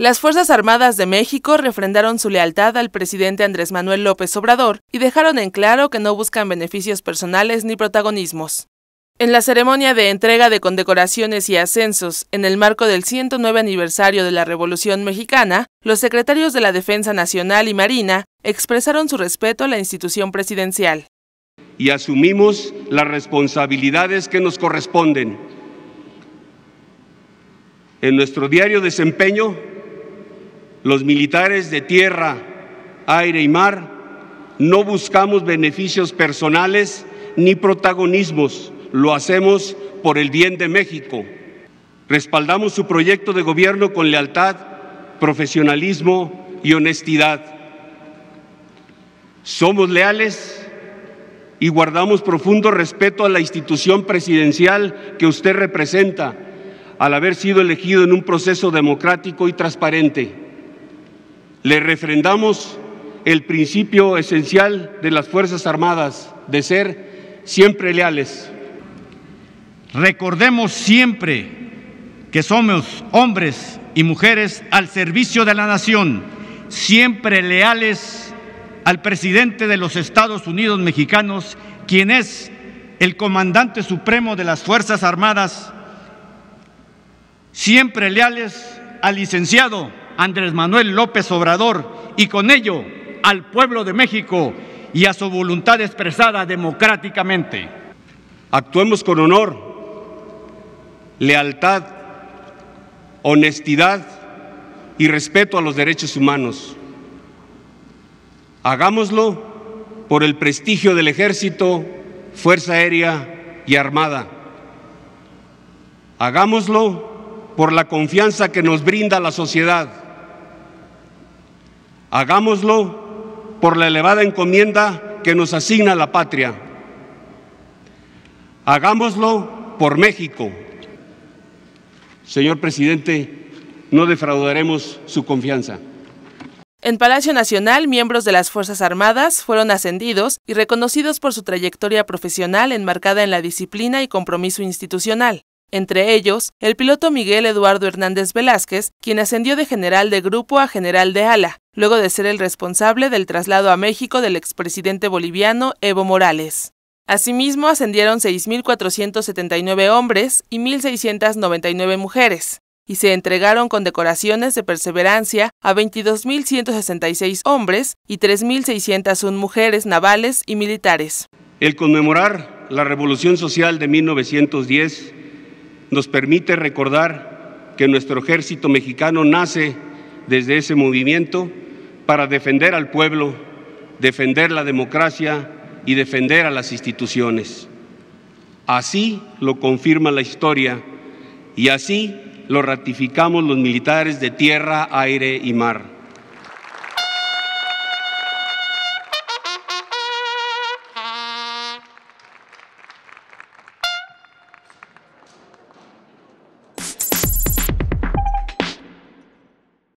Las Fuerzas Armadas de México refrendaron su lealtad al presidente Andrés Manuel López Obrador y dejaron en claro que no buscan beneficios personales ni protagonismos. En la ceremonia de entrega de condecoraciones y ascensos en el marco del 109 aniversario de la Revolución Mexicana, los secretarios de la Defensa Nacional y Marina expresaron su respeto a la institución presidencial. Y asumimos las responsabilidades que nos corresponden. En nuestro diario desempeño los militares de tierra, aire y mar, no buscamos beneficios personales ni protagonismos, lo hacemos por el bien de México. Respaldamos su proyecto de gobierno con lealtad, profesionalismo y honestidad. Somos leales y guardamos profundo respeto a la institución presidencial que usted representa al haber sido elegido en un proceso democrático y transparente. Le refrendamos el principio esencial de las Fuerzas Armadas de ser siempre leales. Recordemos siempre que somos hombres y mujeres al servicio de la nación, siempre leales al presidente de los Estados Unidos mexicanos, quien es el comandante supremo de las Fuerzas Armadas, siempre leales al licenciado Andrés Manuel López Obrador y con ello al pueblo de México y a su voluntad expresada democráticamente. Actuemos con honor, lealtad, honestidad y respeto a los derechos humanos. Hagámoslo por el prestigio del Ejército, Fuerza Aérea y Armada. Hagámoslo por la confianza que nos brinda la sociedad Hagámoslo por la elevada encomienda que nos asigna la patria. Hagámoslo por México. Señor presidente, no defraudaremos su confianza. En Palacio Nacional, miembros de las Fuerzas Armadas fueron ascendidos y reconocidos por su trayectoria profesional enmarcada en la disciplina y compromiso institucional. Entre ellos, el piloto Miguel Eduardo Hernández Velázquez, quien ascendió de general de grupo a general de ala, luego de ser el responsable del traslado a México del expresidente boliviano Evo Morales. Asimismo, ascendieron 6.479 hombres y 1.699 mujeres, y se entregaron con decoraciones de perseverancia a 22.166 hombres y 3.601 mujeres navales y militares. El conmemorar la Revolución Social de 1910 nos permite recordar que nuestro ejército mexicano nace desde ese movimiento para defender al pueblo, defender la democracia y defender a las instituciones. Así lo confirma la historia y así lo ratificamos los militares de tierra, aire y mar.